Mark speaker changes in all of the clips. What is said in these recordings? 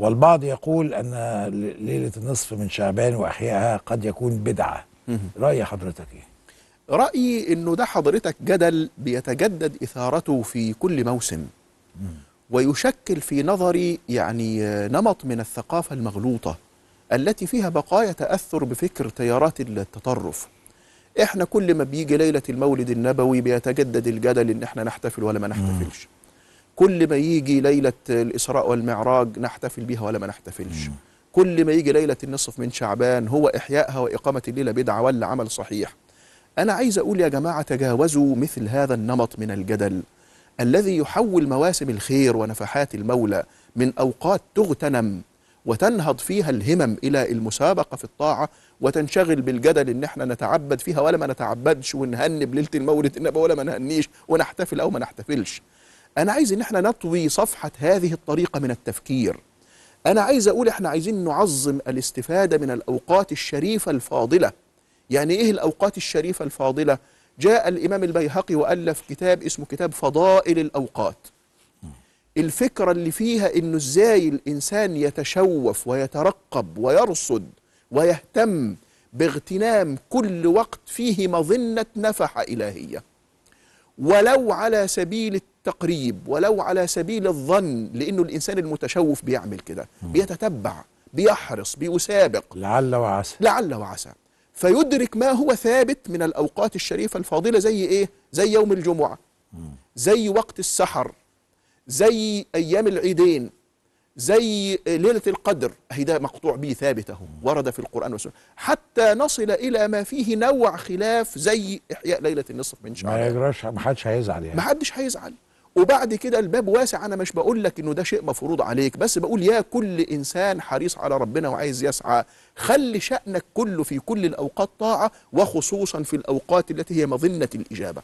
Speaker 1: والبعض يقول أن ليلة النصف من شعبان وأحيائها قد يكون بدعة رأي حضرتك إيه؟ رأيي أنه ده حضرتك جدل بيتجدد إثارته في كل موسم ويشكل في نظري يعني نمط من الثقافة المغلوطة التي فيها بقايا تأثر بفكر تيارات التطرف احنا كل ما بيجي ليلة المولد النبوي بيتجدد الجدل ان احنا نحتفل ولا ما نحتفلش كل ما يجي ليلة الإسراء والمعراج نحتفل بيها ولا ما نحتفلش مم. كل ما يجي ليلة النصف من شعبان هو إحيائها وإقامة الليلة بدعة ولا عمل صحيح أنا عايز أقول يا جماعة تجاوزوا مثل هذا النمط من الجدل الذي يحول مواسم الخير ونفحات المولى من أوقات تغتنم وتنهض فيها الهمم إلى المسابقة في الطاعة وتنشغل بالجدل إن احنا نتعبد فيها ولا ما نتعبدش ونهنب ليلة المولد النبوي ولا ما نهنيش ونحتفل أو ما نحتفلش أنا عايز إن احنا نطوي صفحة هذه الطريقة من التفكير أنا عايز أقول احنا عايزين نعظم الاستفادة من الأوقات الشريفة الفاضلة يعني إيه الأوقات الشريفة الفاضلة؟ جاء الإمام البيهقي وألف كتاب اسمه كتاب فضائل الأوقات الفكرة اللي فيها إنه إزاي الإنسان يتشوف ويترقب ويرصد ويهتم باغتنام كل وقت فيه مظنة نفحة إلهية ولو على سبيل تقريب ولو على سبيل الظن لأنه الإنسان المتشوف بيعمل كده بيتتبع بيحرص بيسابق لعل وعسى لعل وعسى فيدرك ما هو ثابت من الأوقات الشريفة الفاضلة زي إيه؟ زي يوم الجمعة زي وقت السحر زي أيام العيدين زي ليلة القدر أهي ده مقطوع به ثابته ورد في القرآن والسنة حتى نصل إلى ما فيه نوع خلاف زي إحياء ليلة النصف من شعبان ما يجراش ما حدش هيزعل يعني ما حدش هيزعل وبعد كده الباب واسع انا مش بقول لك انه ده شيء مفروض عليك بس بقول يا كل انسان حريص على ربنا وعايز يسعى خلي شأنك كله في كل الاوقات طاعة وخصوصا في الاوقات التي هي مظنة الاجابة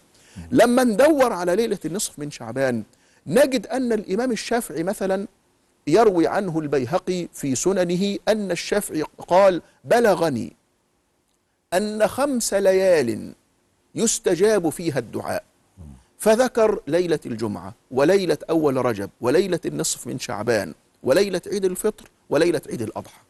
Speaker 1: لما ندور على ليلة النصف من شعبان نجد ان الامام الشافعي مثلا يروي عنه البيهقي في سننه ان الشافعي قال بلغني ان خمس ليال يستجاب فيها الدعاء فذكر ليلة الجمعة وليلة أول رجب وليلة النصف من شعبان وليلة عيد الفطر وليلة عيد الأضحى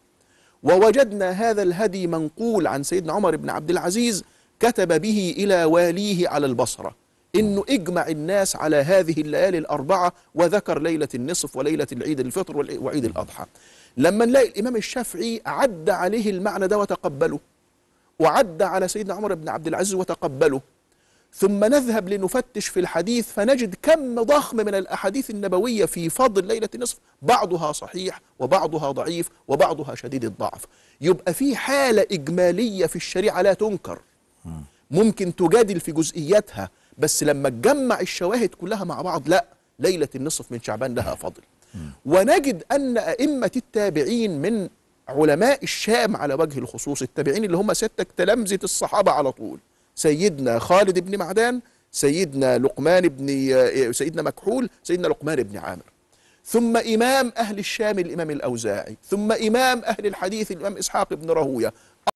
Speaker 1: ووجدنا هذا الهدي منقول عن سيدنا عمر بن عبد العزيز كتب به إلى واليه على البصرة إنه اجمع الناس على هذه الليالي الأربعة وذكر ليلة النصف وليلة العيد الفطر وعيد الأضحى لما نلاقي الإمام الشافعي عد عليه المعنى ده وتقبله وعد على سيدنا عمر بن عبد العزيز وتقبله ثم نذهب لنفتش في الحديث فنجد كم ضخم من الأحاديث النبوية في فضل ليلة النصف بعضها صحيح وبعضها ضعيف وبعضها شديد الضعف يبقى في حالة إجمالية في الشريعة لا تنكر ممكن تجادل في جزئياتها بس لما تجمع الشواهد كلها مع بعض لا ليلة النصف من شعبان لها فضل ونجد أن أئمة التابعين من علماء الشام على وجه الخصوص التابعين اللي هم ستة تلامذة الصحابة على طول سيدنا خالد بن معدان سيدنا لقمان بن آه، سيدنا مكحول سيدنا لقمان بن عامر ثم إمام أهل الشام الإمام الأوزاعي ثم إمام أهل الحديث الإمام إسحاق بن راهوية